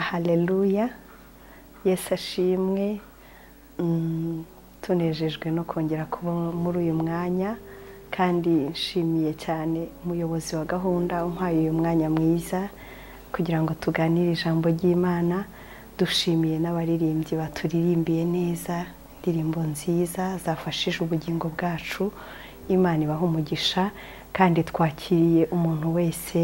haleluya Yesu ashimwe mm, tunejejwe no kongera kuba muri uyu mwanya kandi nshimiye cyane umuyobozi wa gahunda umpaye uyu mwanya mwiza kugira ngo tuganire ijambo ry'imana dushimiye n'abaririmbyi baturirimbiye neza indirimbo nziza zafashije ubugingo bwacu imana ibaha umugisha kandi twakiriye umuntu wese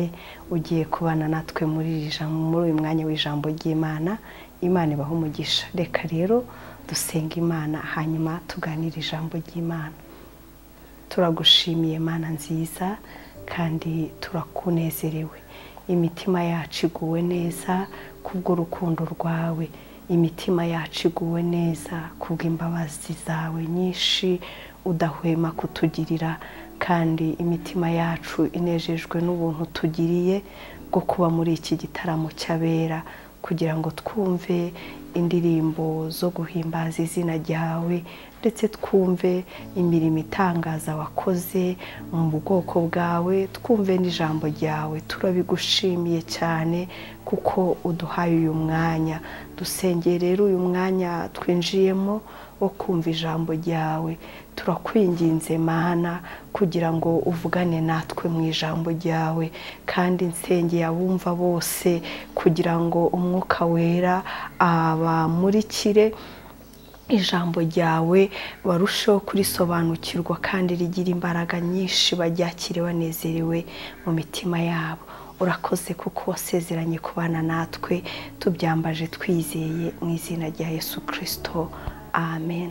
ugiye kubana natwe muri iri jambo muri uyu mwanya w'ijambo ry'imana imana ibaho umugisha reka rero dusenga imana hanyuma tuganira ijambo ry'imana turagushimiye imana nziza kandi turakunezerewe imitima yacu iguwe neza kubw'urukundo rwawe imitima yacu iguwe neza kubw'imbabazi zawe nyinshi udahwema kutugirira kandi imitima yacu inejejwe n'ubuntu tugiriye bwo kuba muri iki gitaramo cy'abera kugira ngo twumve indirimbo zo guhimbaza izina ryawe ndetse twumve imirimo itangaza wakoze mu bwoko bwawe twumve n'ijambo ryawe turabigushimiye cyane kuko uduhaye uyu mwanya dusengere rero uyu mwanya twinjiyemo wo kumva ijambo ryawe turakwinginze mana kugira ngo uvugane natwe mu ijambo ryawe kandi nsengeye abumva bose kugira ngo umwuka wera abamurikire ijambo ryawe barusheho kurisobanukirwa kandi rigira imbaraga nyinshi baryakire banezerewe mu mitima yabo urakoze kuko wasezeranye kubana natwe tubyambaje twizeye mu izina rya yesu kirisito amen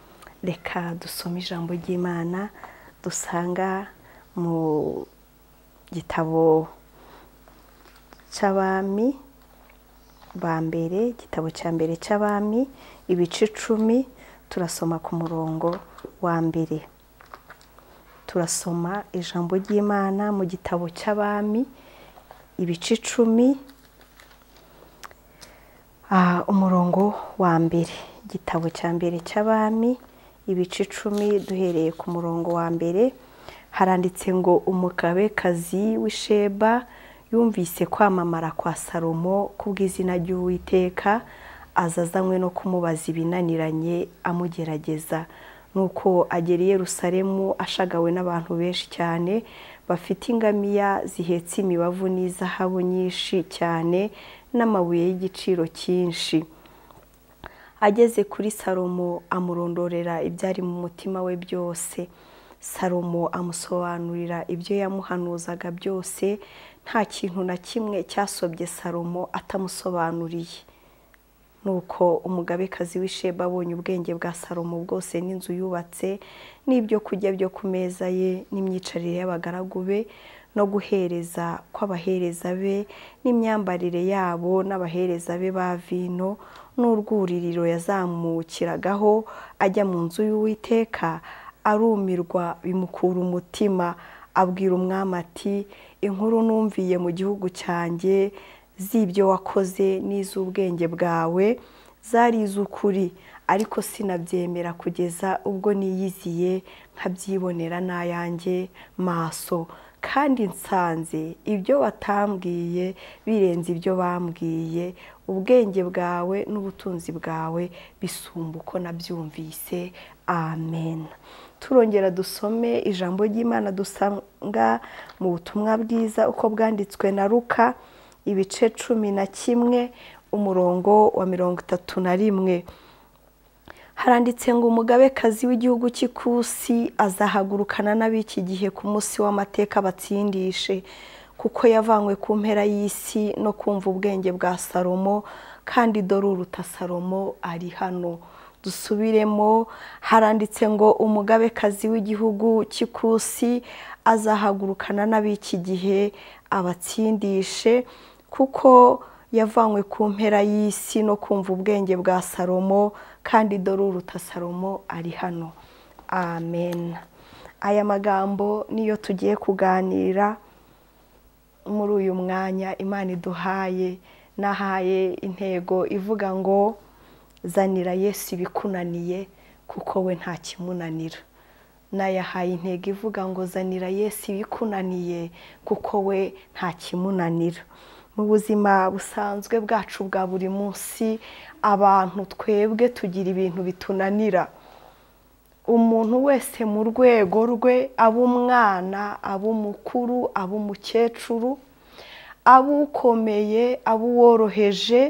reka dusome ijambo ry'imana dusanga mu gitabo cy'abami ba mbere igitabo cya mbere cy'abami ibice icumi turasoma ku murongo wa mbere turasoma ijambo ry'imana mu gitabo cy'abami ibice icumi ah, umurongo wa mbere igitabo cya mbere cy'abami ibice icumi duhereye ku murongo wa mbere haranditse ngo umukabekazi w'isheba yumvise kwamamara kwa salomo kubw'izina ry'uwiteka aza azanywe no kumubaza ibinaniranye amugerageza nuko agera i Yerusalemu ashagawe n'abantu benshi cyane bafite ingamiya zihetse imibavu n'izahabu nyinshi cyane n'amabuye y'igiciro cyinshi ageze kuri salomo amurondorera ibyari mu mutima we byose salomo amusobanurira ibyo yamuhanuzaga byose nta kintu na kimwe cyasobye salomo atamusobanuriye nuko umugabekazi w'isheba abonye ubwenge bwa salomo bwose n'inzu yubatse n'ibyo kurya byo ku meza ye n'imyicarire y'abagaragu be no guhereza kw'abahereza be n'imyambarire yabo n'abahereza be ba vino n'urwuririro yazamukiragaho ajya mu nzu y'uwiteka arumirwa bimukura umutima abwira umwami ati inkuru numviye mu gihugu cyanjye z'ibyo wakoze n'iz'ubwenge bwawe zari iz'ukuri ariko sinabyemera kugeza ubwo niyiziye nkabyibonera n'ayanjye maso kandi nsanze ibyo batambwiye birenze ibyo bambwiye ubwenge bwawe n'ubutunzi bwawe bisumba uko nabyumvise amen turongera dusome ijambo ry'imana dusanga mu butumwa bwiza uko bwanditswe na ruka ibice cumi na kimwe umurongo wa mirongo itatu na rimwe haranditse ngo umugabekazi w'igihugu cy’ikusi azahagurukana n'ab'iki gihe ku munsi w'amateka batsindishe kuko yavanywe ku mpera y'isi no kumva ubwenge bwa salomo kandi dore uruta salomo ari hano dusubiremo haranditse ngo umugabekazi w'igihugu cy’ikusi azahagurukana n'ab'iki gihe abatsindishe kuko yavanywe ku mpera y'isi no kumva ubwenge bwa salomo kandi dore uruta salomo ari hano amen aya magambo niyo tugiye kuganira muri uyu mwanya imana iduhaye nahaye intego ivuga ngo zanira yesu ibikunaniye kuko we nta kimunanira nayahaye intego ivuga ngo zanira yesu ibikunaniye kuko we nta kimunanira mu buzima busanzwe bwacu bwa buri munsi abantu twebwe tugira ibintu bitunanira umuntu wese mu rwego rwe aba umwana aba umukuru aba umukecuru aba ukomeye aba uworoheje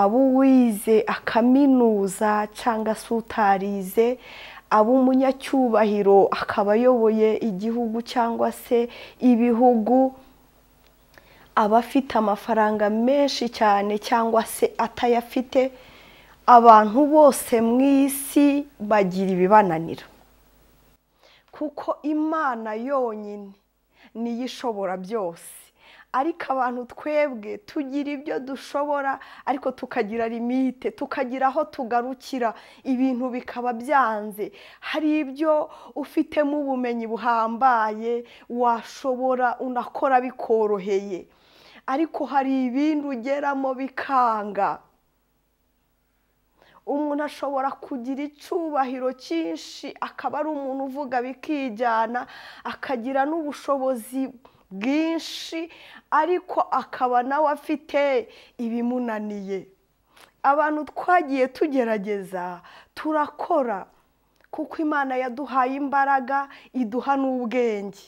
aba uwize akaminuza cyangwa se utarize aba umunyacyubahiro akaba ayoboye igihugu cyangwa se ibihugu aba afite amafaranga menshi cyane cyangwa se atayafite abantu bose mu isi bagira ibibananira kuko imana yonyine niyo ishobora byose ariko abantu twebwe tugira ibyo dushobora ariko tukagira limite tukagira aho tugarukira ibintu bikaba byanze hari ibyo ufitemo ubumenyi buhambaye washobora unakora bikoroheye ariko hari ibindi ugeramo bikanga umuntu ashobora kugira icyubahiro cyinshi akaba ari umuntu uvuga bikijyana akagira n'ubushobozi bwinshi ariko akaba nawe afite ibimunaniye abantu twagiye tugerageza turakora kuko imana yaduhaye imbaraga iduha n'ubwenge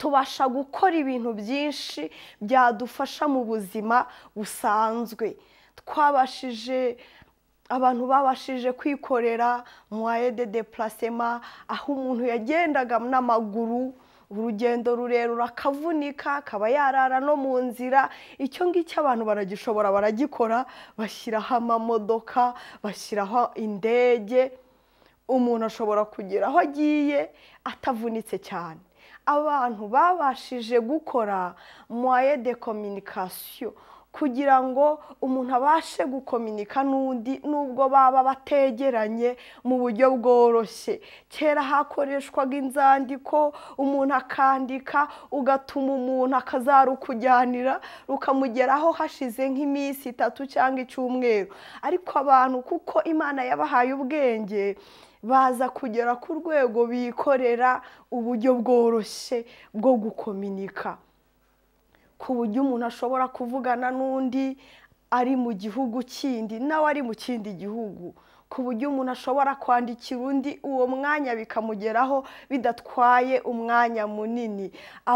tubasha gukora ibintu byinshi byadufasha mu buzima busanzwe twabashije abantu babashije kwikorera mwaye de depurasema aho umuntu yagendaga n'amaguru urugendo rurerure akavunika akaba yarara no mu nzira icyo ngicyo abantu baragishobora baragikora bashyiraho amamodoka bashyiraho indege umuntu ashobora kugera aho agiye atavunitse cyane abantu babashije gukora mwaye de kominikasiyo kugira ngo umuntu abashe gukominika n'undi nubwo baba bategeranye mu buryo bworoshye kera hakoreshwaga inzandiko umuntu akandika ugatuma umuntu akazarukujyanira rukamugeraho hashize nk'iminsi itatu cyangwa icyumweru ariko abantu kuko imana yabahaye ubwenge baza kugera ku rwego bikorera uburyo bworoshye bwo gukominika ku buryo umuntu ashobora kuvugana n'undi ari mu gihugu kindi nawe ari mu kindi gihugu ku buryo umuntu ashobora kwandikira undi uwo mwanya bikamugeraho bidatwaye umwanya munini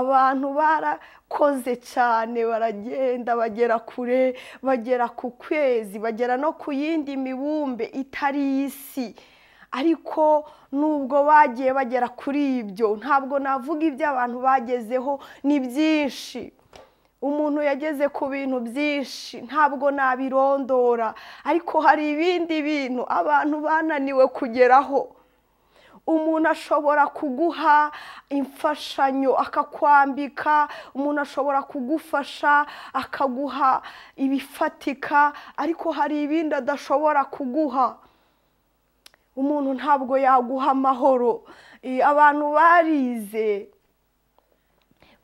abantu barakoze cyane baragenda bagera kure bagera ku kwezi bagera no ku yindi mibumbe itari iy'isi ariko nubwo bagiye bagera kuri ibyo ntabwo navuga ibyo abantu bagezeho ni byinshi umuntu yageze ku bintu byinshi ntabwo nabirondora ariko hari ibindi bintu abantu bananiwe kugeraho umuntu ashobora kuguha imfashanyo akakwambika umuntu ashobora kugufasha akaguha ibifatika ariko hari ibindi adashobora kuguha umuntu ntabwo yaguha amahoro abantu barize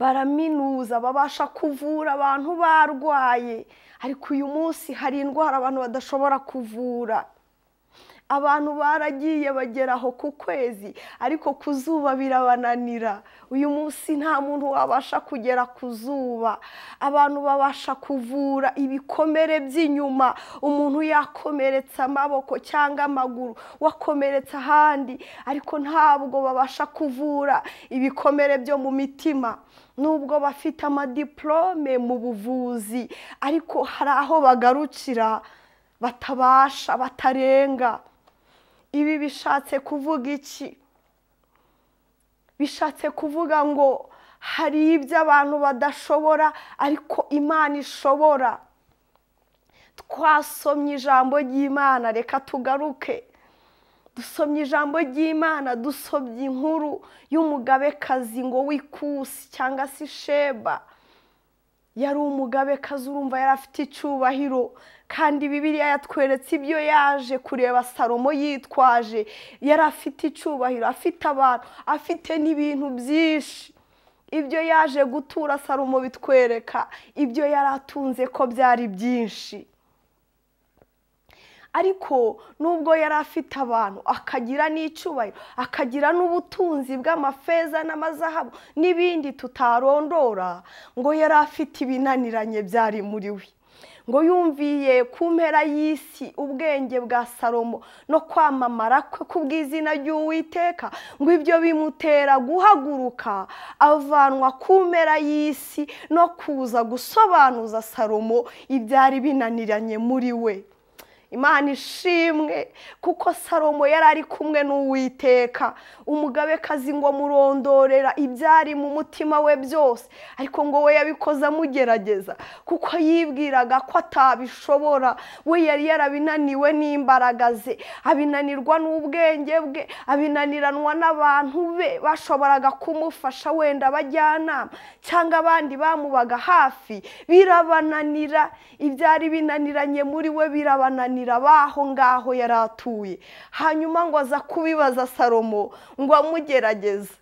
baraminuza babasha kuvura abantu barwaye ariko uyu munsi hari indwara abantu badashobora kuvura abantu baragiye bagera aho ku kwezi ariko ku zuba birabananira uyu munsi nta muntu wabasha kugera ku zuba abantu babasha kuvura ibikomere by'inyuma umuntu yakomeretse amaboko cyangwa amaguru wakomeretse ahandi ariko ntabwo babasha kuvura ibikomere byo mu mitima nubwo bafite amadiporome mu buvuzi ariko hari aho bagarukira batabasha batarenga ibi bishatse kuvuga iki bishatse kuvuga ngo hari ibyo abantu badashobora ariko imana ishobora twasomye ijambo ry'imana reka tugaruke dusomye ijambo ry'imana dusomye inkuru y'umugabekazi ngo wikusi cyangwa se sheba yari umugabe kazi urumva yari afite icyubahiro kandi bibiriya yatweretse ibyo yaje kureba salomo yitwaje yari afite icyubahiro afite abantu afite n'ibintu byinshi ibyo yaje gutura salomo bitwereka ibyo yari atunze ko byari byinshi ariko nubwo yari afite abantu akagira n'icyubahiro akagira n'ubutunzi bw'amafeza n'amazahabu n'ibindi tutarondora ngo yari afite ibinaniranye byari muri we ngo yumviye ku mpera y'isi ubwenge bwa salomo no kwamamara kwe ku bw'izina ry'uwiteka ngo ibyo bimutera guhaguruka avanwa ku mpera y'isi no kuza gusobanuza salomo ibyari binaniranye muri we imana ishimwe kuko salomo yari ari kumwe n'uwiteka umugabekazi ngo murondorera ibyari mu mutima we byose ariko ngo we yabikoze amugerageza kuko yibwiraga ko atabishobora we yari yarabinaniwe n'imbaraga ze abinanirwa n'ubwenge bwe abinaniranwa n'abantu be bashoboraga kumufasha wenda abajyanama cyangwa abandi bamubaga hafi birabananira ibyari binaniranye muri we birabananira amuburira baho ngaho yari atuye hanyuma ngo aza kubibaza salomo ngo amugerageze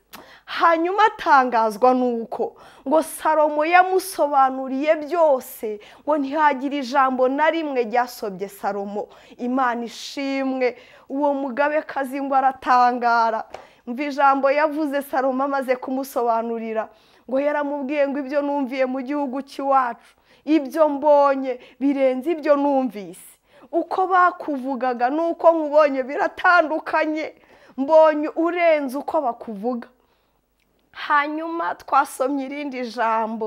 hanyuma atangazwa nuko ngo salomo yamusobanuriye byose ngo ntihagire ijambo na rimwe ryasobye salomo imana ishimwe uwo mugabekazi ngo aratangara mva ijambo yavuze salomo amaze kumusobanurira ngo yaramubwiye ngo ibyo numviye mu gihugu cy'iwacu ibyo mbonye birenze ibyo numvise uko bakuvugaga n'uko nkubonye biratandukanye mbonye urenze uko bakuvuga hanyuma twasomye irindi jambo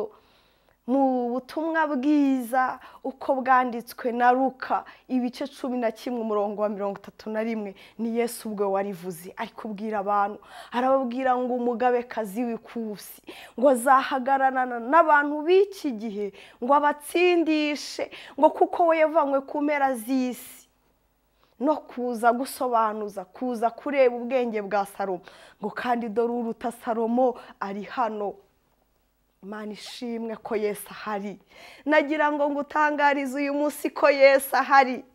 mu butumwa bwiza uko bwanditswe na ruka ibice cumi na kimwe umurongo wa mirongo itatu na rimwe ni yesu ubwo warivuze ari kubwira abantu arababwira ngo umugabe umugabekazi w'ikusi ngo azahagararana n'abantu b'iki gihe ngo abatsindishe ngo kuko we yavanywe ku mpera z'isi no kuza gusobanuza kuza kureba ubwenge bwa salomo ngo kandi dore uruta salomo ari hano mana ishimwe ko yesi ahari nagira ngo ngutangarize uyu munsi ko yesi ahari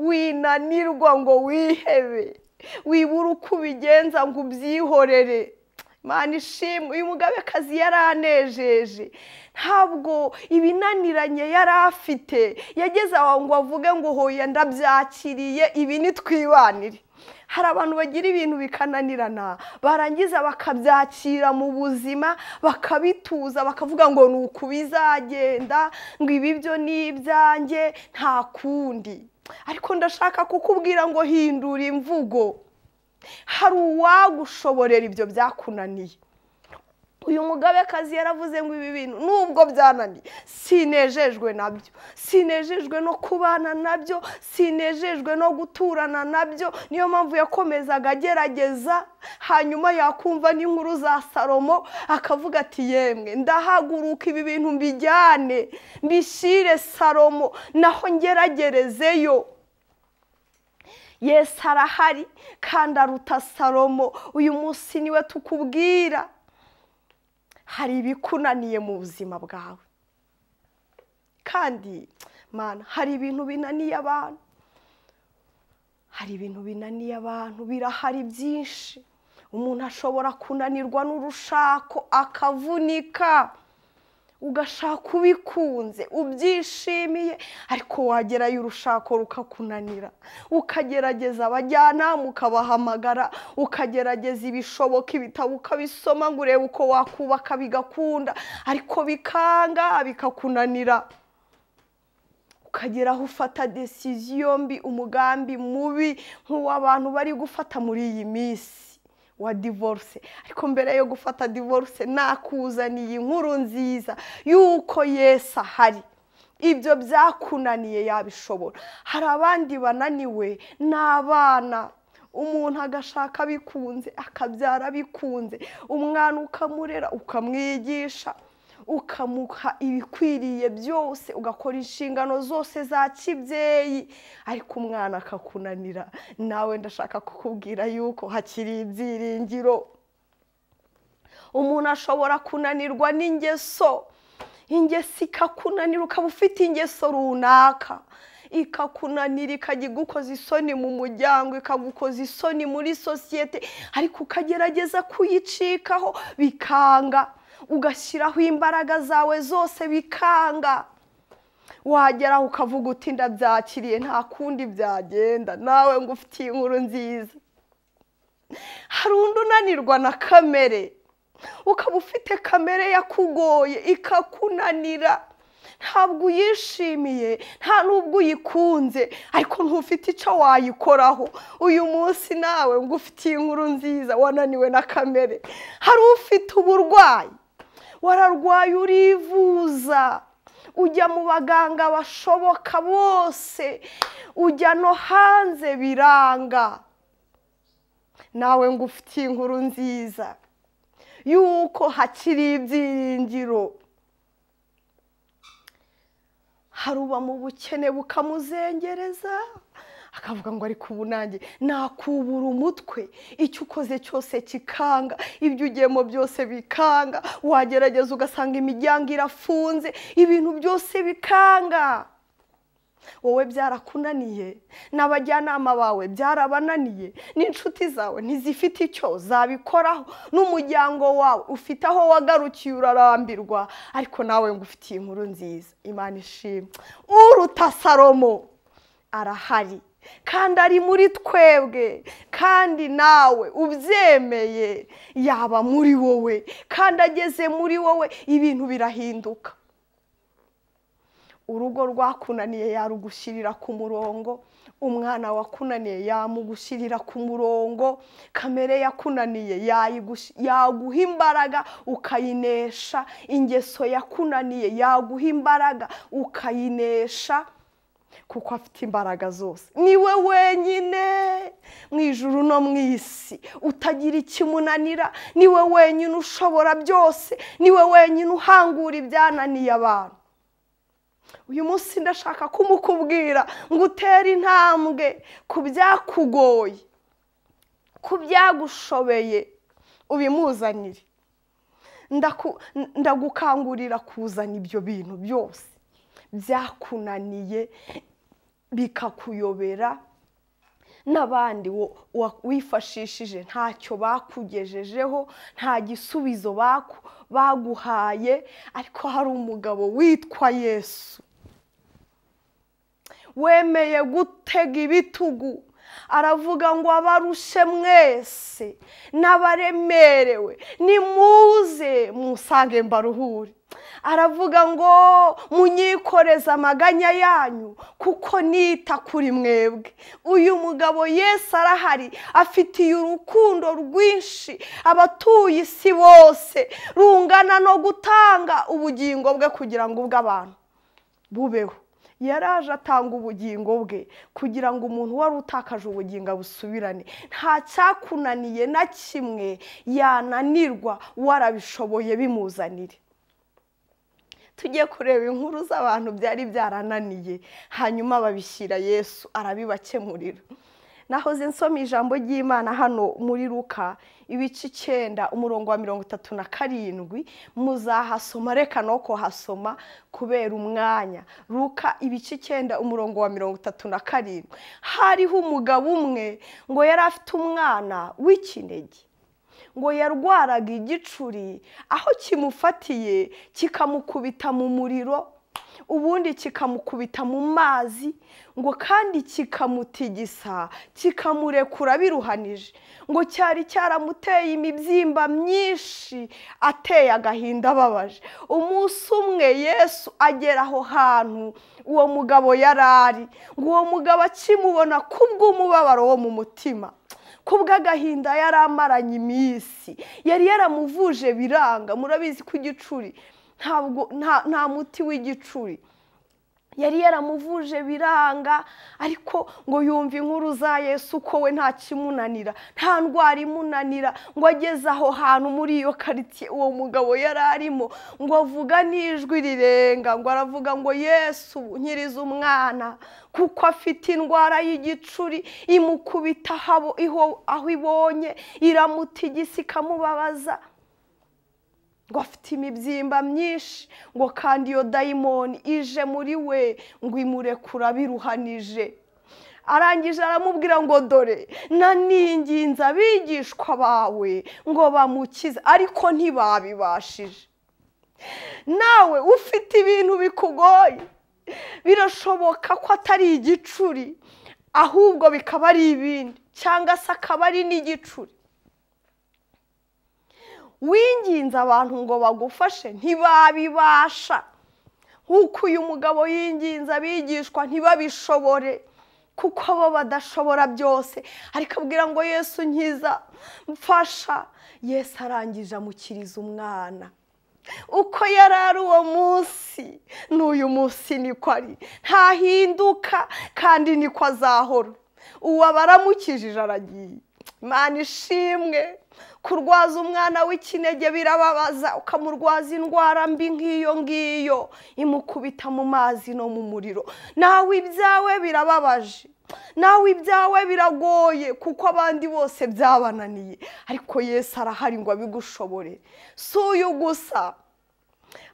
winanirwa ngo wihebe wibura uko ubigenza ngo ubyihorere mana ishimwe uyu mugabekazi yaranejeje ntabwo ibinaniranye yari afite yageze aho ngo avuge ngo hoya ndabyakiriye ibi ni hari abantu bagira ibintu bikananirana barangiza bakabyakira mu buzima bakabituza bakavuga ngo ni uku bizagenda ngo ibi byo ni ibyanjye nta kundi ariko ndashaka kukubwira ngo hindura imvugo hari uwagushoborera ibyo byakunaniye uyu mugabekazi yaravuze ngo ibi bintu nubwo byananiye sinejejwe nabyo sinejejwe no kubana nabyo sinejejwe no guturana nabyo niyo mpamvu yakomezaga agerageza hanyuma yakumva n'inkuru za salomo akavuga ati yemwe ndahaguruka ibi bintu mbijyane mbishyire salomo naho ngeragerezeyo yesu arahari kandi aruta salomo uyu munsi niwe tukubwira hari ibikunaniye mu buzima bwawe kandi mana hari ibintu binaniye abantu hari ibintu binaniye abantu birahari byinshi umuntu ashobora kunanirwa n'urushako akavunika ugashaka ubikunze ubyishimiye ariko wagerayo urushako rukakunanira ukagerageza abajyanama ukabahamagara ukagerageza ibishoboka ibitabo ukabisoma ngo urebe uko wakubaka bigakunda ariko bikanga bikakunanira ukagera aho ufata desiziyo mbi umugambi mubi nk'uw'abantu bari gufata muri iyi minsi wa divorce ariko mbere yo gufata divorce nakuzaniye inkuru nziza y'uko yesu ahari ibyo byakunaniye yabishobora hari abandi bananiwe n'abana umuntu agashaka bikunze akabyara bikunze umwana ukamurera ukamwigisha ukamuha ibikwiriye byose ugakora inshingano zose za kibyeyi ariko umwana akakunanira nawe ndashaka kukubwira yuko hakiri ibyiringiro umuntu ashobora kunanirwa n'ingeso ingeso ikakunanira ukaba ufite ingeso runaka ikakunanira ikajya igukoza isoni mu muryango ikagukoza isoni muri sosiyete ariko ukagerageza kuyicikaho bikanga ugashyiraho imbaraga zawe zose bikanga wageraho ukavuga uti ndabyakiriye nta kundi byagenda nawe ngo ufitiye inkuru nziza hari undi unanirwa na kamere ukaba ufite kamere yakugoye ikakunanira ntabwo uyishimiye nta n'ubwo uyikunze ariko ntufite icyo wayikoraho uyu munsi nawe ngo ufitiye inkuru nziza wananiwe na kamere hari ufite uburwayi wararwaye urivuza ujya mu baganga bashoboka bose ujya no hanze biranga nawe ngo ufitiye inkuru nziza y'uko hakiri ibyiringiro haruba mu bukene bukamuzengereza akavuga ngo ari ubu nanjye nakubura umutwe icyo ukoze cyose kikanga ibyo ugiyemo byose bikanga wagerageza ugasanga imiryango irafunze ibintu byose bikanga wowe byarakunaniye n'abajyanama bawe byarabananiye n'inshuti zawe ntizifite icyo zabikoraho n'umuryango wawe ufite aho wagarukiye urarambirwa ariko nawe ngo ufitiye inkuru nziza imana ishimwe uruta salomo arahari kandi ari muri twebwe kandi nawe ubyemeye yaba muri wowe kandi ageze muri wowe ibintu birahinduka urugo rwakunaniye yarugushyirira ku murongo umwana wakunaniye yamugushyirira ku murongo kamere yakunaniye yaguha imbaraga ukayinesha ingeso yakunaniye yaguha imbaraga ukayinesha kuko afite imbaraga zose ni we wenyine mu ijuru no mu isi utagira ikimunanira ni we wenyine ushobora byose ni we wenyine uhangura ibyananiye abantu uyu munsi ndashaka kumukubwira ngo utere intambwe ku byakugoye ku byagushobeye ubimuzanire ndagukangurira kuzana ibyo bintu byose byakunaniye bikakuyobera n'abandi wifashishije ntacyo bakugejejeho nta gisubizo baguhaye ariko hari umugabo witwa yesu wemeye gutega ibitugu aravuga ngo abarushe mwese n'abaremerewe nimuze musange mbaruhure aravuga ngo munyikoreze amaganya yanyu kuko nita kuri mwebwe uyu mugabo Yesu arahari afitiye urukundo rwinshi abatuye isi bose rungana no gutanga ubugingo bwe kugira ngo ubw'abantu bubeho yaraje atanga ubugingo bwe kugira ngo umuntu wari utakaje ubugingo abusubirane nta cyakunaniye na kimwe yananirwa warabishoboye bimuzanire tujye kureba inkuru z'abantu byari byarananiye hanyuma babishyira yesu arabibakemurira naho zinsoma ijambo ry'imana hano muri ruka ibice icyenda umurongo wa mirongo itatu na karindwi muzahasoma reka no kuhasoma kubera umwanya ruka ibice icyenda umurongo wa mirongo itatu na karindwi hariho umugabo umwe ngo yari afite umwana w'ikinege ngo yarwaraga igicuri aho kimufatiye kikamukubita mu muriro ubundi kikamukubita mu mazi ngo kandi kikamutigisa kikamurekura biruhanije ngo cyari cyaramuteye imibyimba myinshi ateye agahinda ababaje umunsi umwe yesu agera aho hantu uwo mugabo yari ari ngo uwo mugabo akimubona kubw'umubabaro wo mu mutima kubw'agahinda yaramaranye iminsi yari yaramuvuje biranga murabizi ko igicuri nta muti w'igicuri yari yaramuvuje biranga ariko ngo yumve inkuru za yesu ko we nta kimunanira nta ndwara imunanira ngo ageze aho hantu muri iyo karitsiye uwo mugabo yari arimo ngo avuga n'ijwi rirenga ngo aravuga ngo yesu nkiriza umwana kuko afite indwara y'igicuri imukubita aho ibonye igisi ikamubabaza ngo afite imibyimba myinshi ngo kandi iyo dayimoni ije muri we ngo imurekura biruhanije arangije aramubwira ngo dore naninginze abigishwa bawe ngo bamukize ariko ntibabibashije nawe ufite ibintu bikugoye birashoboka ko atari igicuri ahubwo bikaba ari ibindi cyangwa se akaba ari n'igicuri winginze abantu ngo bagufashe ntibabibasha nk'uko uyu mugabo yinginze abigishwa ntibabishobore kuko abo badashobora byose ariko abwira ngo yesu nkiza mfasha yesu arangije amukiriza umwana uko yari ari uwo munsi n'uyu munsi niko ari ntahinduka kandi niko azahora uwo baramukijije aragiye imana ishimwe kurwaza umwana w'ikinege birababaza ukamurwaza indwara mbi nk'iyo ngiyo imukubita mu mazi no mu muriro nawe ibyawe birababaje nawe ibyawe biragoye kuko abandi bose byabananiye ariko Yesu arahari ngo abigushobore si uyu gusa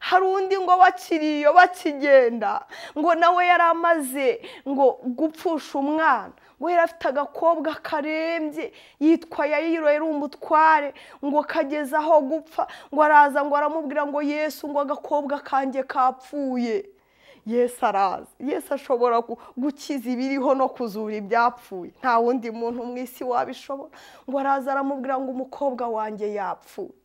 hari undi ngo bakiriyo bakigenda ngo nawe yari amaze ngo gupfusha umwana wera afite agakobwa karembye yitwa yayiro yari umutware ngo kageze aho gupfa ngo araza ngo aramubwira ngo yesu ngo agakobwa kanjye kapfuye yesu araza yesu ashobora gukiza ibiriho no kuzura ibyapfuye nta wundi muntu mu isi wabishobora ngo araza aramubwira ngo umukobwa wanjye yapfuye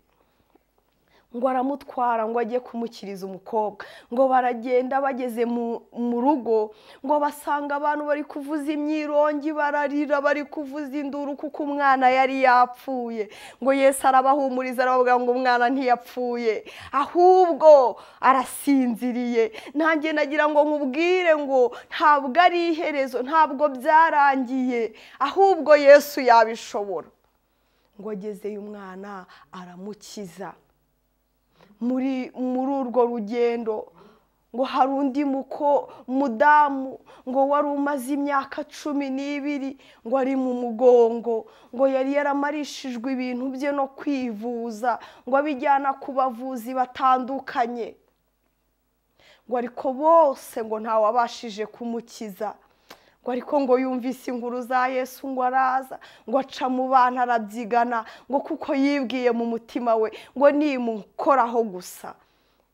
ngo aramutwara ngo ajye kumukiriza umukobwa ngo baragenda bageze mu rugo ngo basanga abantu bari kuvuza imyirongi bararira bari kuvuza induru kuko umwana yari yapfuye ngo yesi arabahumuriza arabavuga ngo umwana ntiyapfuye ahubwo arasinziriye nanjye nagira ngo nkubwire ngo ntabwo ari iherezo ntabwo byarangiye ahubwo yesu yabishobora ngo agezeyo umwana aramukiza muri muri urwo rugendo ngo hari undi muko mudamu ngo wari umaze imyaka cumi n'ibiri ngo ari mu mugongo ngo yari yaramarishijwe ibintu bye no kwivuza ngo abijyana ku bavuzi batandukanye ngo ariko bose ngo ntawabashije kumukiza ngo ariko ngo yumvise inkuru za yesu ngo araza ngo aca mu bana arabyigana ngo kuko yibwiye mu mutima we ngo nimukoraho gusa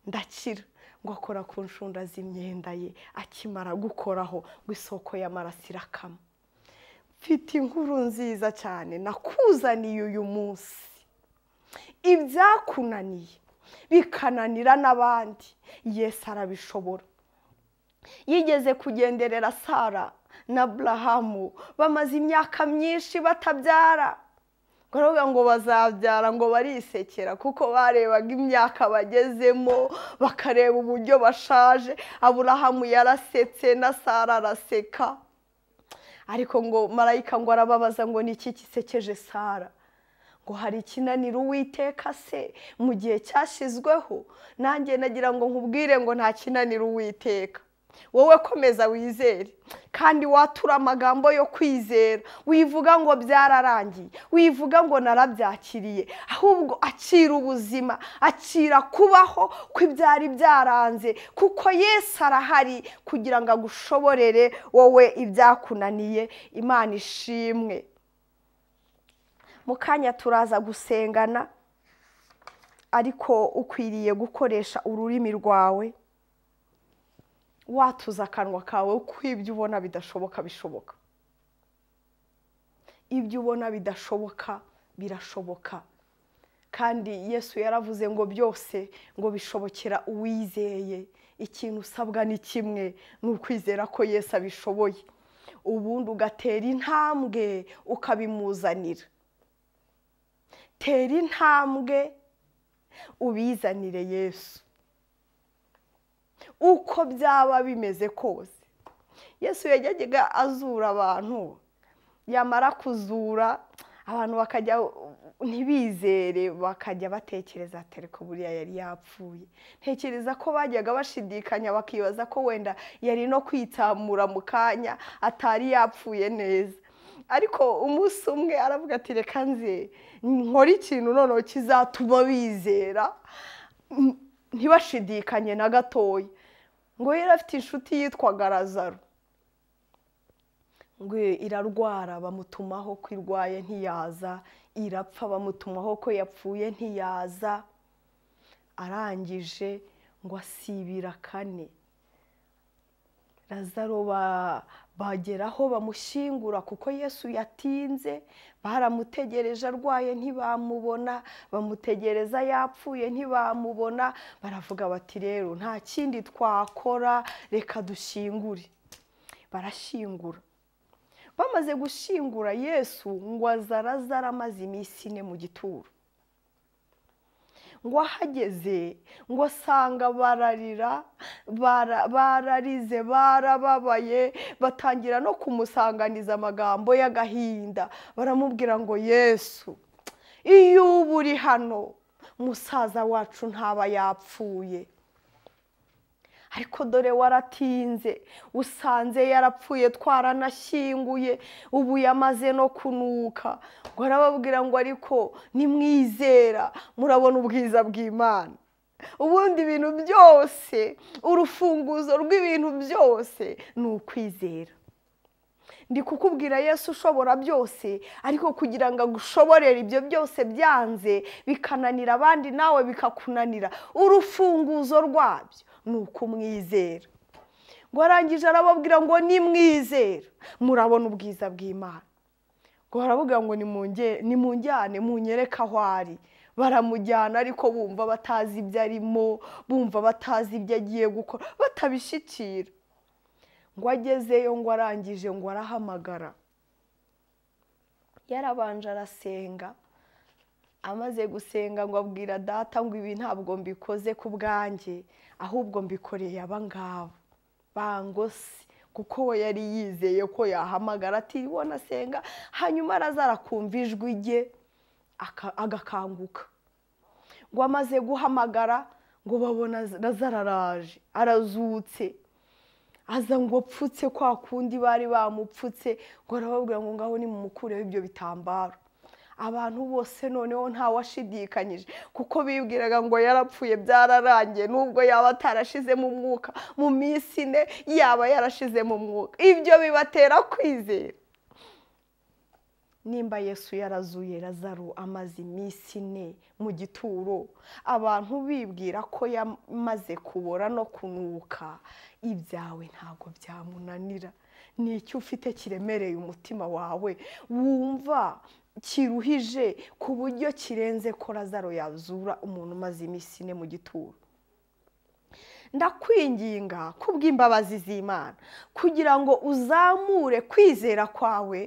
ndakira ngo akora ku nshunda z'imyenda ye akimara gukoraho ngo isoko y'amaraso irakama mfite inkuru nziza cyane nakuzaniye uyu munsi ibyakunaniye bikananira n'abandi yesi arabishobora yigeze kugenderera sara na burahamu bamaze imyaka myinshi batabyara baravuga ngo bazabyara ngo barisekera kuko barebaga imyaka bagezemo bakareba uburyo bashaje aburahamu yarasetse na sara araseka ariko ngo marayika ngo arababaza ngo ni iki gisekeje sara ngo hari ikinanira uwiteka se mu gihe cyashyizweho nanjye nagira ngo nkubwire ngo nta kinanira uwiteka wowe komeza wizere kandi watura amagambo yo kwizera wivuga ngo byararangiye wivuga ngo narabyakiriye ahubwo akira ubuzima akira kubaho kw'ibyari byaranze kuko yesu arahari kugira ngo agushoborere wowe ibyakunaniye imana ishimwe mu kanya turaza gusengana ariko ukwiriye gukoresha ururimi rwawe watuza akanwa kawe uko ibyo ubona bidashoboka bishoboka ibyo ubona bidashoboka birashoboka kandi yesu yaravuze ngo byose ngo bishobokera uwizeye ikintu usabwa ni kimwe ni ukwizera ko yesu abishoboye ubundi ugatera intambwe ukabimuzanira tera intambwe ubizanire yesu uko byaba bimeze kose yesu yajyaga azura abantu yamara kuzura abantu bakajya ntibizere bakajya batekereza tereko buriya yari yapfuye ntekereza ko bajyaga bashidikanya bakibaza ko wenda yari no kwitamura mu kanya atari yapfuye neza ariko umunsi umwe aravuga ati reka nze nkore ikintu noneho kizatuma bizera ntibashidikanye na gatoya ngo yari afite inshuti yitwaga razaro ngo irarwara bamutumaho ko irwaye ntiyaza irapfa bamutumaho ko yapfuye ntiyaza arangije ngo asibira kane razaro bageraho bamushyingura kuko yesu yatinze baramutegereje arwaye ntibamubona bamutegereza yapfuye ntibamubona baravuga bati rero nta kindi twakora reka dushyingure barashyingura bamaze gushyingura yesu ngo azara amaze iminsi ine mu gituro ngo ahageze ngo asanga bararira bararize barababaye batangira no kumusanganiza amagambo y'agahinda baramubwira ngo yesu iyo uba uri hano musaza wacu ntaba yapfuye ariko dore waratinze usanze yarapfuye twaranashyinguye ubu yamaze no kunuka ngo arababwira ngo ariko nimwizera murabona ubwiza bw'imana ubundi ibintu byose urufunguzo rw'ibintu byose ni ukwizera ndi kukubwira yesu ushobora byose ariko kugira ngo agushoborere ibyo byose byanze bikananira abandi nawe bikakunanira urufunguzo rwabyo ni ukumwizera ngo arangije arababwira ngo nimwizera murabona ubwiza bw'imana ngo baravuga ngo ni mu njyane munyereke aho ari baramujyana ariko bumva batazi ibyo arimo bumva batazi ibyo agiye gukora batabishyikira ngo agezeyo ngo arangije ngo arahamagara yarabanje arasenga amaze gusenga ngo abwira data ngo ibi ntabwo mbikoze ku bwanjye ahubwo mbikoreye aba ngabo bangose kuko we yari yizeye ko yahamagara atiriwe asenga hanyuma araza arakumva ijwi rye agakanguka ngo amaze guhamagara ngo babona araraje arazutse aza ngo apfutse kwa kundi bari bamupfutse ngo arababwira ngo ngaho nimumukureho ibyo bitambaro abantu bose noneho ntawashidikanyije kuko bibwiraga ngo yarapfuye byararangiye nubwo yaba atarashizemo umwuka mu minsi ine yaba yarashizemo umwuka ibyo bibatera kwizera nimba yesu yarazuye razaro amaze iminsi ine mu gituro abantu bibwira ko yamaze kubora no kunuka ibyawe ntabwo byamunanira ni icyo ufite kiremereye umutima wawe wumva kiruhije ku buryo kirenze ko razaro yazura umuntu umaze iminsi ine mu gituro ndakwinginga kubw'imbabazi z'imana kugira ngo uzamure kwizera kwawe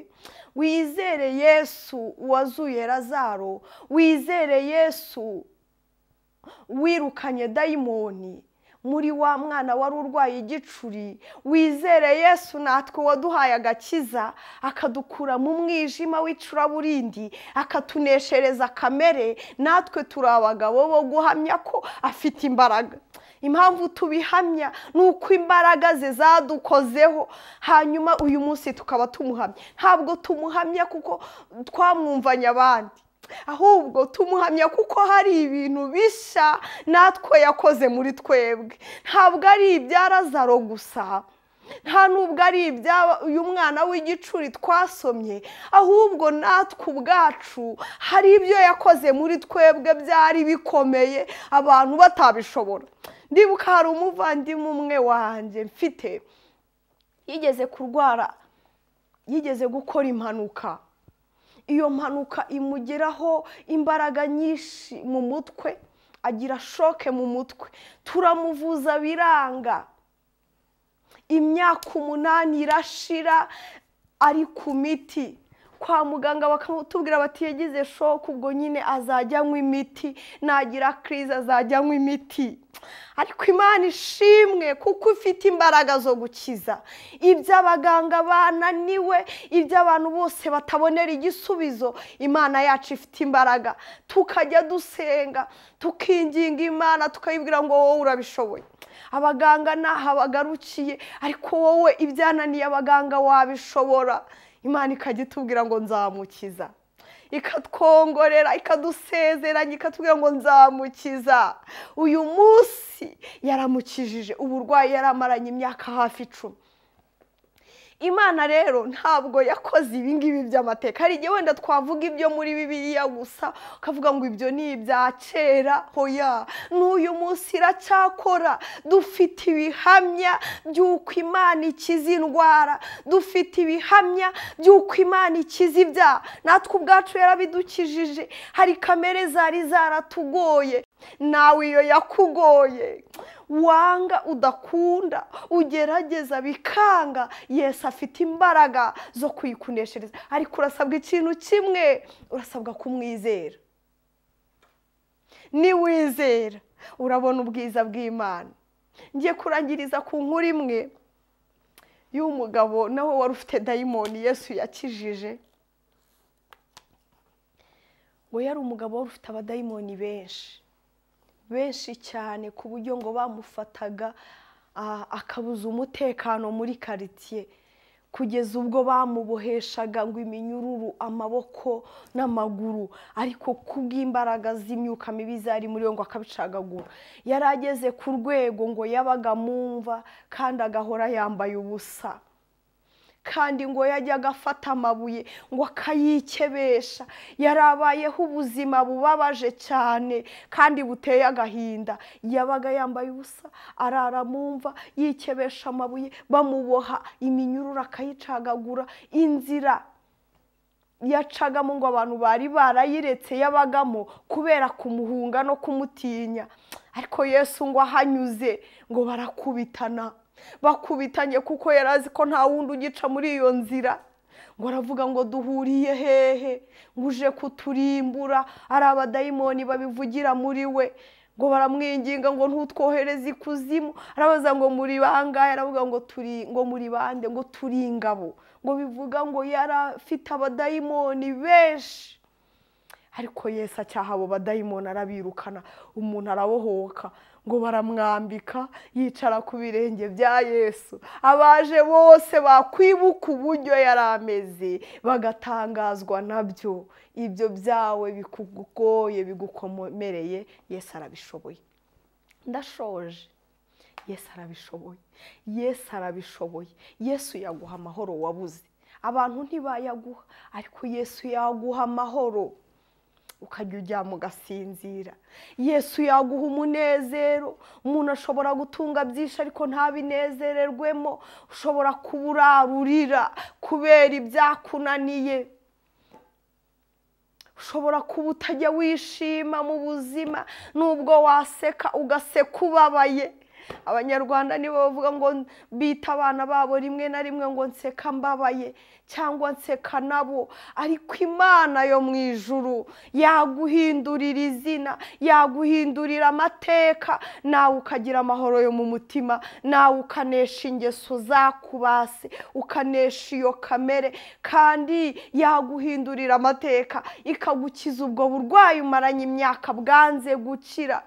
wizere yesu wazuye razaro wizere yesu wirukanye dayimoni muri wa mwana wari urwaye igicuri wizere yesu natwe waduhaye agakiza akadukura mu mwijima w'icuraburindi akatuneshereza kamere natwe turi abagabo bo guhamya ko afite imbaraga impamvu tubihamya ni uko imbaraga ze zadukozeho hanyuma uyu munsi tukaba tumuhamya ntabwo tumuhamya kuko twamwumvanye abandi ahubwo tumuhamya kuko hari ibintu bishya natwe yakoze muri twebwe ntabwo ari ibya lazaro gusa nta nubwo ari ibya uyu mwana w'igicuri twasomye ahubwo natwe ubwacu hari ibyo yakoze muri twebwe byari bikomeye abantu batabishobora ndibuka hari umuvandimwe umwe wanjye mfite yigeze kurwara yigeze gukora impanuka iyo mpanuka imugeraho imbaraga nyinshi mu mutwe agira shoke mu mutwe turamuvuza biranga imyaka umunani irashira ari ku miti kwa muganga bakamutubwira bati yagize shoku ubwo nyine azajyanywa imiti nagira kirize azajyanywa imiti ariko imana ishimwe kuko ufite imbaraga zo gukiza ibyo abaganga bananiwe ibyo abantu bose batabonera igisubizo imana yacu ifite imbaraga tukajya dusenga tukinginga imana tukayibwira ngo wowe urabishoboye abaganga ntaho bagarukiye ariko wowe ibyananiye abaganga wabishobora imana ikajya itubwira ngo nzamukiza ikatwongorera ikadusezeranya ikatubwira ngo nzamukiza uyu munsi yaramukijije uburwayi yaramaranye imyaka hafi icumi imana rero ntabwo yakoze ibi ngibi by'amateka hari igihe wenda twavuga ibyo muri bibiliya gusa ukavuga ngo ibyo ni ibya kera hoya n'uyu munsi iracyakora dufite ibihamya by'uko imana ikiza indwara dufite ibihamya by'uko imana ikiza ibyaha natwe ubwacu yarabidukijije hari kamere zari zaratugoye nawe iyo yakugoye wanga udakunda ugerageza bikanga yesi afite imbaraga zo kuyikuneshereza ariko urasabwa ikintu kimwe urasabwa kumwizera niwizera urabona ubwiza bw'imana ngiye kurangiriza ku nkuru imwe y'umugabo nawe wari ufite dayimoni yesu yakijije ngo yari umugabo wari ufite abadayimoni benshi benshi cyane ku buryo ngo bamufataga akabuza umutekano muri karitsiye kugeza ubwo bamuboheshaga ngo iminyururu amaboko n'amaguru ariko kubw'imbaraga z'imyuka mibi zari muri we ngo akabicagagura yari ageze ku rwego ngo yabaga mu mva kandi agahora yambaye ubusa kandi ngo yajya agafata amabuye ngo akayikebesha yarabayeho ubuzima bubabaje cyane kandi buteye agahinda yabaga yambaye ubusa arara mu mva yikebesha amabuye bamuboha iminyururu akayicagagura inzira yacagamo ngo abantu bari barayiretse yabagamo kubera kumuhunga no kumutinya ariko yesu ngo ahanyuze ngo barakubitana bakubitanye kuko yari azi ko nta wundi ugica muri iyo nzira ngo aravuga ngo duhuriye hehe ngo uje kuturimbura ari abadayimoni babivugira muri we ngo baramwinginga ngo ntutwohereze ikuzimu arabaza ngo muri bangahe aravuga ngo turi ngo muri bande ngo turi ingabo ngo bivuga ngo yari afite abadayimoni benshi ariko Yesu acyaha abo badayimoni arabirukana umuntu arabohoka ngo baramwambika yicara ku birenge bya yesu abaje bose bakwibuka uburyo yari ameze bagatangazwa nabyo ibyo byawe bikugoye bigukomereye Yesu arabishoboye ndashoje Yesu arabishoboye Yesu arabishoboye yesu yaguha amahoro wabuze abantu ntibayaguha ariko yesu yaguha amahoro ukajya mu gasinzira yesu yaguha umunezero umuntu ashobora gutunga byinshi ariko ntabinezererwemo ushobora kuburarurira kubera ibyakunaniye ushobora kuba utajya wishima mu buzima nubwo waseka ugaseka ubabaye abanyarwanda nibo bavuga ngo bita abana babo rimwe na rimwe ngo nseka mbabaye cyangwa nseka nabo ariko imana yo mu ijuru yaguhindurira izina yaguhindurira amateka nawe ukagira amahoro yo mu mutima nawe ukanesha ingeso zakubase ukanesha iyo kamere kandi yaguhindurira amateka ikagukiza ubwo burwayi umaranye imyaka bwanze gukira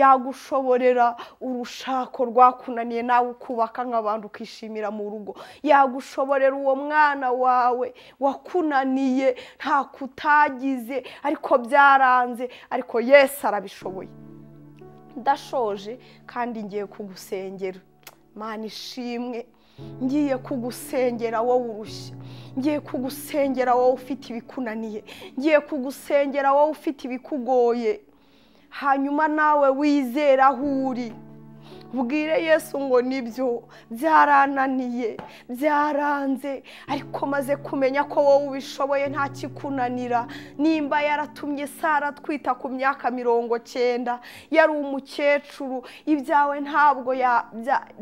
yagushoborera urushako rwakunaniye nawe ukubaka nk'abantu ukishimira mu rugo yagushoborera uwo mwana wawe wakunaniye nta kutagize ariko byaranze ariko yesi arabishoboye ndashoje kandi ngiye kugusengera mani ishimwe ngiye kugusengera wowe urushya ngiye kugusengera wowe ufite ibikunaniye ngiye kugusengera wowe ufite ibikugoye hanyuma nawe wizera aho uri bwire yesu ngo nibyo byarananiye byaranze ariko maze kumenya ko wowe ubishoboye nta kikunanira nimba yaratumye sara twita ku myaka mirongo cyenda yari umukecuru ibyawe ntabwo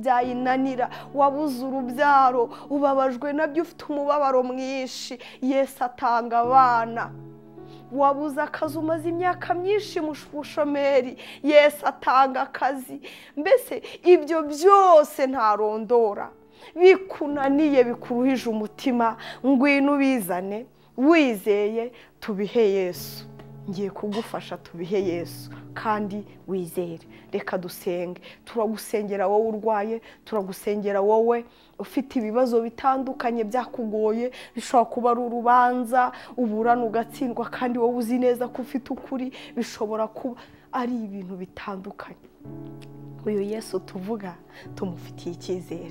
byayinanira wabuze urubyaro ubabajwe nabyo ufite umubabaro mwinshi yesu atanga abana wabuze akazi umaze imyaka myinshi mu mushomeri yesi atanga akazi mbese ibyo byose ntarondora bikunaniye bikuruhije umutima ngwino ubizane wizeye tubihe yesu ngiye kugufasha tubihe yesu kandi wizere reka dusenge turagusengera wowe urwaye turagusengera wowe ufite ibibazo bitandukanye byakugoye bishobora kuba ari urubanza uburana ugatsindwa kandi wowe uzi neza ko ufite ukuri bishobora kuba ari ibintu bitandukanye uyu yesu tuvuga tumufitiye icyizere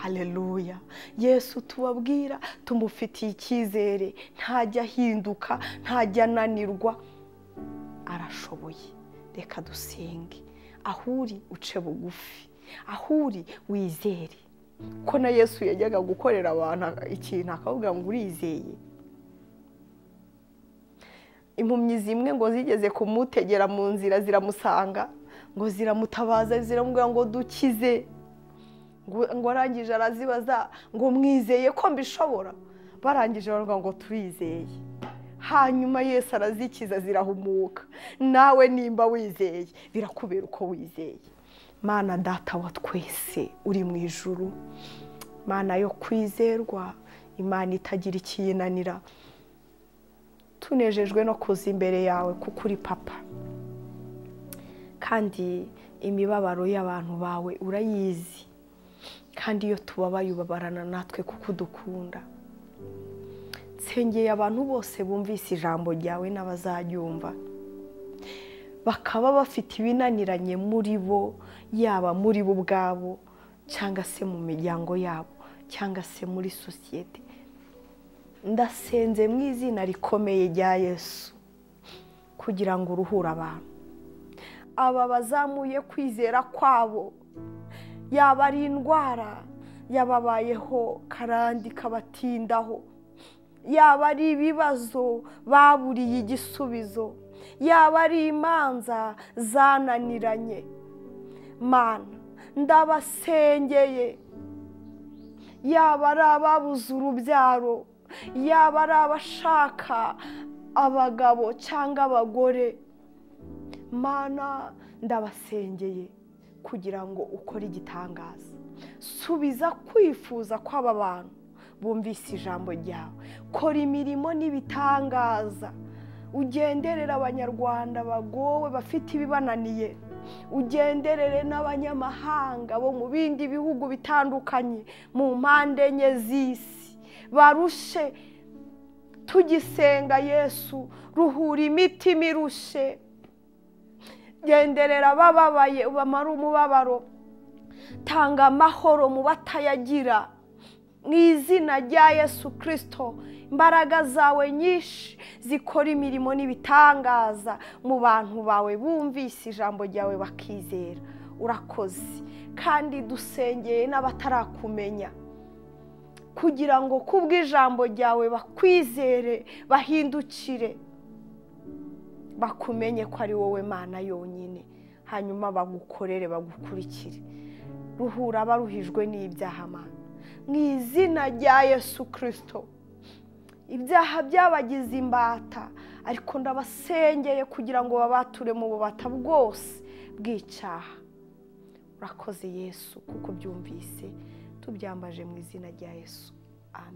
hareruya yesu tubabwira tumufitiye icyizere ntajya ahinduka ntajya ananirwa arashoboye reka dusenge aho uri uce bugufi aho uri wizere ko na yesu yajyaga gukorera abantu ikintu akavuga ngo urizeye impumyi zimwe ngo zigeze kumutegera mu nzira ziramusanga ngo ziramutabaza ziramubwira ngo dukize ngo arangije arazibaza ngo mwizeye ko mbishobora barangije baravuga ngo turizeye hanyuma yesu arazikiza zirahumuka nawe nimba wizeye birakubera uko wizeye mana data wa twese uri mu ijuru mana yo kwizerwa imana itagira ikiyinanira tunejejwe no kuza imbere yawe kuko uri papa kandi imibabaro y'abantu bawe urayizi kandi iyo tubabaye ubabarana natwe kuko udukunda nsengeye abantu bose bumvise ijambo ryawe n'abazaryumva bakaba bafite ibinaniranye muri bo yaba muri bo ubwabo cyangwa se mu miryango yabo cyangwa se muri sosiyete ndasenze mu izina rikomeye rya yesu kugira ngo uruhure abantu aba bazamuye kwizera kwabo yaba ari indwara yababayeho karandi kabatindaho yaba ari ibibazo baburiye igisubizo yaba ari imanza zananiranye mana ndabasengeye yaba ari ababuze urubyaro yaba ari abashaka abagabo cyangwa abagore mana ndabasengeye kugira ngo ukore igitangaza subiza kwifuza kw'aba bantu bumvise ijambo ryawe kora imirimo n'ibitangaza ugenderere abanyarwanda bagowe bafite ibibananiye ugenderere n'abanyamahanga bo mu bindi bihugu bitandukanye mu mpande enye z'isi barushe tugisenga yesu ruhura imitima irushe genderera abababaye ubamare umubabaro tanga amahoro mu batayagira mu izina rya yesu kirisito imbaraga zawe nyinshi zikora imirimo n'ibitangaza mu bantu bawe bumvise ijambo ryawe bakizera urakoze kandi dusengeye n'abatarakumenya kugira ngo ijambo ryawe bakwizere bahindukire bakumenye ko ari wowe mana yonyine hanyuma bagukorere bagukurikire ruhura baruhijwe n'ibyaha amana mu izina rya yesu kirisito ibyaha byabagize imbata ariko ndabasengeye kugira ngo babature mu bubata bwose bw'icyaha urakoze yesu kuko byumvise tubyambaje mu izina rya yesu amen